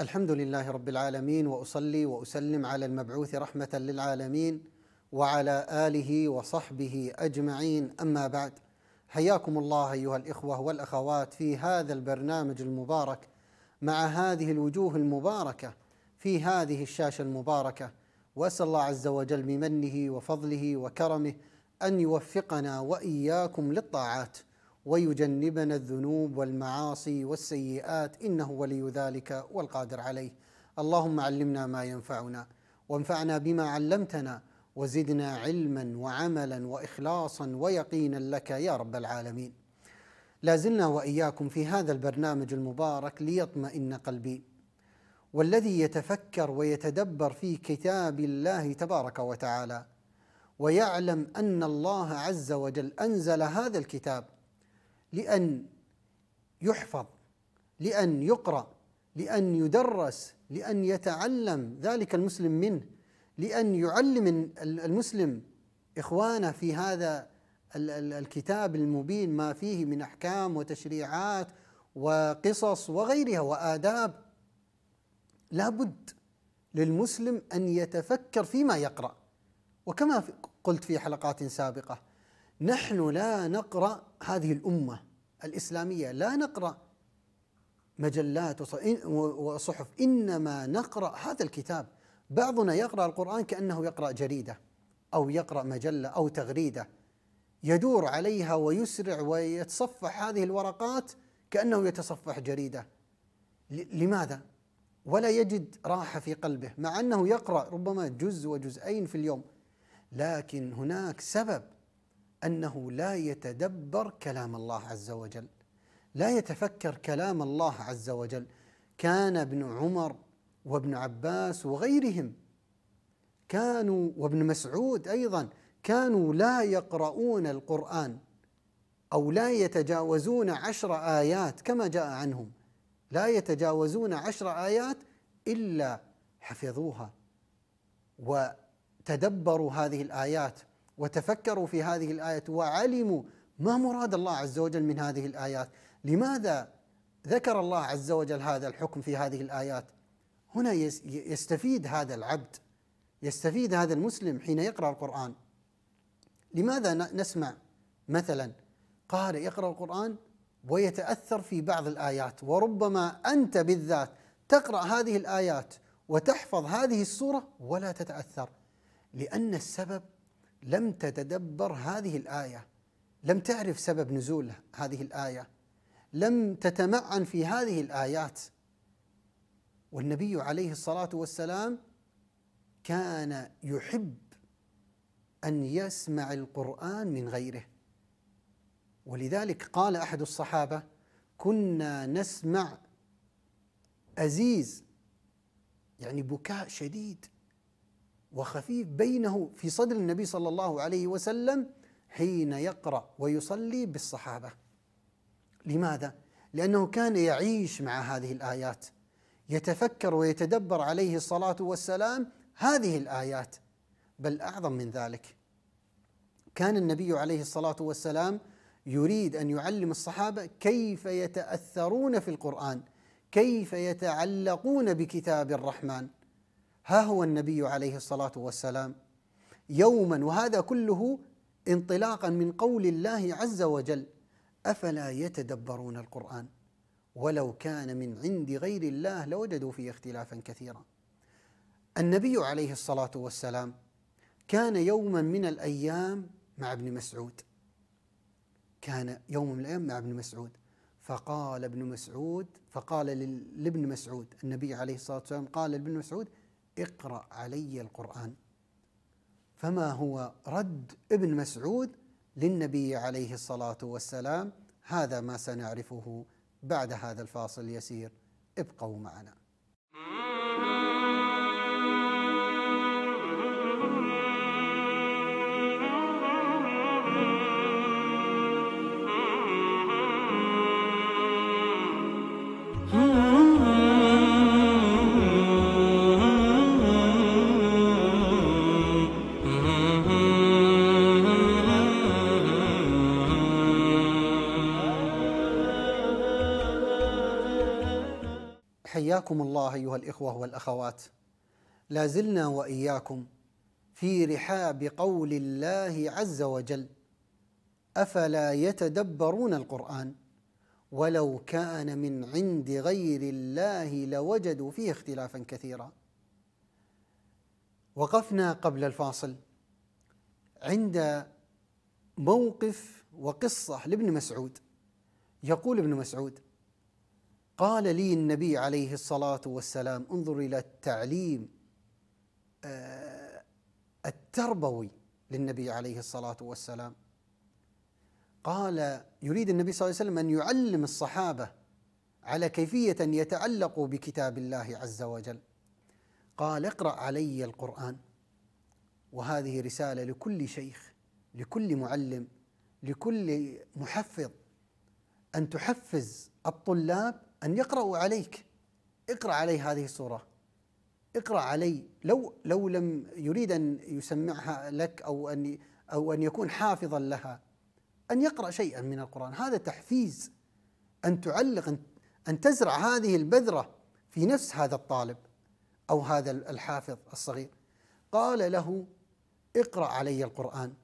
الحمد لله رب العالمين واصلي واسلم على المبعوث رحمه للعالمين وعلى اله وصحبه اجمعين اما بعد حياكم الله ايها الاخوه والاخوات في هذا البرنامج المبارك مع هذه الوجوه المباركه في هذه الشاشه المباركه واسال الله عز وجل بمنه وفضله وكرمه ان يوفقنا واياكم للطاعات ويجنبنا الذنوب والمعاصي والسيئات انه ولي ذلك والقادر عليه اللهم علمنا ما ينفعنا وانفعنا بما علمتنا وزدنا علما وعملا واخلاصا ويقينا لك يا رب العالمين لازلنا واياكم في هذا البرنامج المبارك ليطمئن قلبي والذي يتفكر ويتدبر في كتاب الله تبارك وتعالى ويعلم ان الله عز وجل انزل هذا الكتاب لأن يحفظ لأن يقرأ لأن يدرس لأن يتعلم ذلك المسلم منه لأن يعلم المسلم إخوانه في هذا الكتاب المبين ما فيه من أحكام وتشريعات وقصص وغيرها وآداب لابد للمسلم أن يتفكر فيما يقرأ وكما قلت في حلقات سابقة نحن لا نقرا هذه الامه الاسلاميه لا نقرا مجلات وصحف انما نقرا هذا الكتاب بعضنا يقرا القران كانه يقرا جريده او يقرا مجله او تغريده يدور عليها ويسرع ويتصفح هذه الورقات كانه يتصفح جريده لماذا ولا يجد راحه في قلبه مع انه يقرا ربما جزء وجزئين في اليوم لكن هناك سبب انه لا يتدبر كلام الله عز وجل لا يتفكر كلام الله عز وجل كان ابن عمر وابن عباس وغيرهم كانوا وابن مسعود ايضا كانوا لا يقرؤون القران او لا يتجاوزون عشر ايات كما جاء عنهم لا يتجاوزون عشر ايات الا حفظوها وتدبروا هذه الايات وتفكروا في هذه الايه وعلموا ما مراد الله عز وجل من هذه الايات لماذا ذكر الله عز وجل هذا الحكم في هذه الايات هنا يستفيد هذا العبد يستفيد هذا المسلم حين يقرا القران لماذا نسمع مثلا قارئ يقرا القران ويتاثر في بعض الايات وربما انت بالذات تقرا هذه الايات وتحفظ هذه السوره ولا تتاثر لان السبب لم تتدبر هذه الآية لم تعرف سبب نزول هذه الآية لم تتمعن في هذه الآيات والنبي عليه الصلاة والسلام كان يحب أن يسمع القرآن من غيره ولذلك قال أحد الصحابة كنا نسمع أزيز يعني بكاء شديد وخفيف بينه في صدر النبي صلى الله عليه وسلم حين يقرأ ويصلي بالصحابة لماذا؟ لأنه كان يعيش مع هذه الآيات يتفكر ويتدبر عليه الصلاة والسلام هذه الآيات بل أعظم من ذلك كان النبي عليه الصلاة والسلام يريد أن يعلم الصحابة كيف يتأثرون في القرآن كيف يتعلقون بكتاب الرحمن ها هو النبي عليه الصلاه والسلام يوما وهذا كله انطلاقا من قول الله عز وجل افلا يتدبرون القران ولو كان من عند غير الله لوجدوا فيه اختلافا كثيرا النبي عليه الصلاه والسلام كان يوما من الايام مع ابن مسعود كان يوم من الايام مع ابن مسعود فقال ابن مسعود فقال لابن مسعود النبي عليه الصلاه والسلام قال لابن مسعود اقرأ علي القرآن فما هو رد ابن مسعود للنبي عليه الصلاة والسلام هذا ما سنعرفه بعد هذا الفاصل اليسير ابقوا معنا حياكم الله ايها الاخوه والاخوات لا زلنا واياكم في رحاب قول الله عز وجل افلا يتدبرون القران ولو كان من عند غير الله لوجدوا فيه اختلافا كثيرا وقفنا قبل الفاصل عند موقف وقصه لابن مسعود يقول ابن مسعود قال لي النبي عليه الصلاه والسلام انظر الى التعليم آه، التربوي للنبي عليه الصلاه والسلام قال يريد النبي صلى الله عليه وسلم ان يعلم الصحابه على كيفيه يتعلقوا بكتاب الله عز وجل قال اقرا علي القران وهذه رساله لكل شيخ لكل معلم لكل محفظ ان تحفز الطلاب أن يقرأوا عليك اقرأ علي هذه السورة اقرأ علي لو لو لم يريد أن يسمعها لك أو أن أو أن يكون حافظا لها أن يقرأ شيئا من القرآن هذا تحفيز أن تعلق أن تزرع هذه البذرة في نفس هذا الطالب أو هذا الحافظ الصغير قال له اقرأ علي القرآن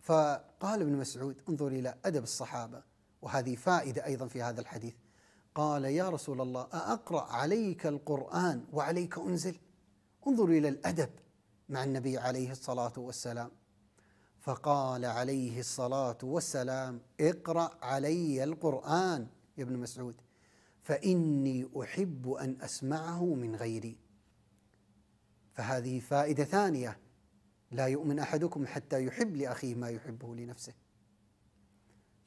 فقال ابن مسعود انظر إلى أدب الصحابة وهذه فائدة أيضا في هذا الحديث قال يا رسول الله أأقرأ عليك القرآن وعليك أنزل انظر إلى الأدب مع النبي عليه الصلاة والسلام فقال عليه الصلاة والسلام اقرأ علي القرآن يا ابن مسعود فإني أحب أن أسمعه من غيري فهذه فائدة ثانية لا يؤمن أحدكم حتى يحب لأخيه ما يحبه لنفسه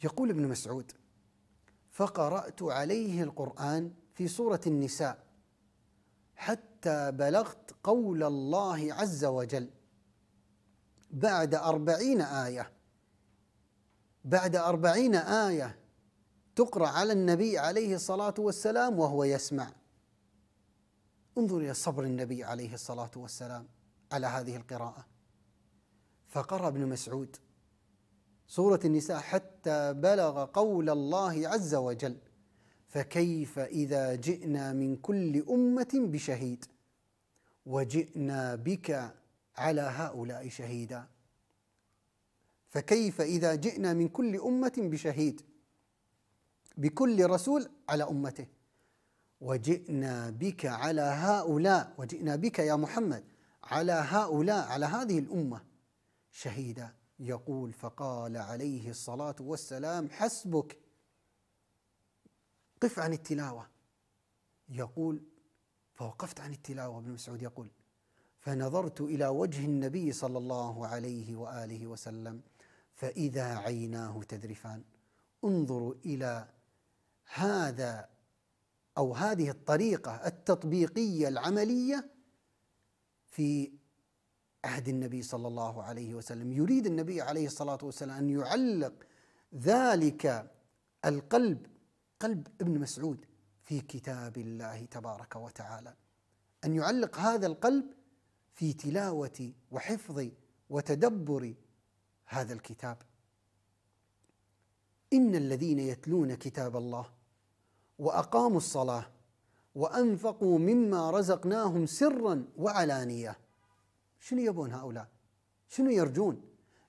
يقول ابن مسعود فقرأت عليه القرآن في سورة النساء حتى بلغت قول الله عز وجل بعد أربعين آية بعد أربعين آية تقرأ على النبي عليه الصلاة والسلام وهو يسمع انظر إلى صبر النبي عليه الصلاة والسلام على هذه القراءة فقرأ ابن مسعود سورة النساء حتى بلغ قول الله عز وجل فكيف إذا جئنا من كل أمة بشهيد وجئنا بك على هؤلاء شهيدا فكيف إذا جئنا من كل أمة بشهيد بكل رسول على أمته وجئنا بك على هؤلاء وجئنا بك يا محمد على هؤلاء على هذه الأمة شهيدا يقول فقال عليه الصلاة والسلام حسبك قف عن التلاوة يقول فوقفت عن التلاوة ابن مسعود يقول فنظرت إلى وجه النبي صلى الله عليه وآله وسلم فإذا عيناه تذرفان انظروا إلى هذا أو هذه الطريقة التطبيقية العملية في عهد النبي صلى الله عليه وسلم يريد النبي عليه الصلاة والسلام أن يعلق ذلك القلب قلب ابن مسعود في كتاب الله تبارك وتعالى أن يعلق هذا القلب في تلاوة وحفظ وتدبر هذا الكتاب إن الذين يتلون كتاب الله وأقاموا الصلاة وأنفقوا مما رزقناهم سرا وعلانية شنو يبون هؤلاء؟ شنو يرجون؟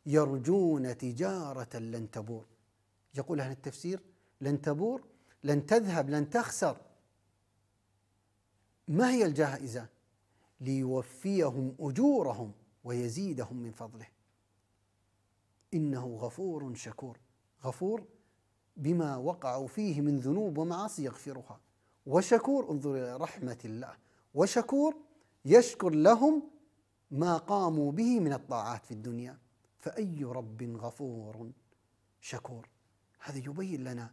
يرجون تجارة لن تبور يقول أهل التفسير لن تبور لن تذهب لن تخسر ما هي الجائزة؟ ليوفيهم أجورهم ويزيدهم من فضله إنه غفور شكور غفور بما وقعوا فيه من ذنوب ومعاصي يغفرها وشكور انظر إلى رحمة الله وشكور يشكر لهم ما قاموا به من الطاعات في الدنيا فأي رب غفور شكور هذا يبين لنا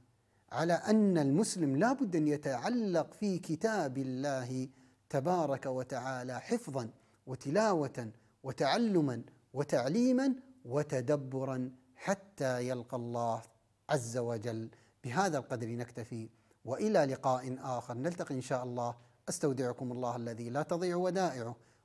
على أن المسلم لا بد أن يتعلق في كتاب الله تبارك وتعالى حفظا وتلاوة وتعلما وتعليما وتدبرا حتى يلقى الله عز وجل بهذا القدر نكتفي والى لقاء اخر نلتقي ان شاء الله استودعكم الله الذي لا تضيع ودائعه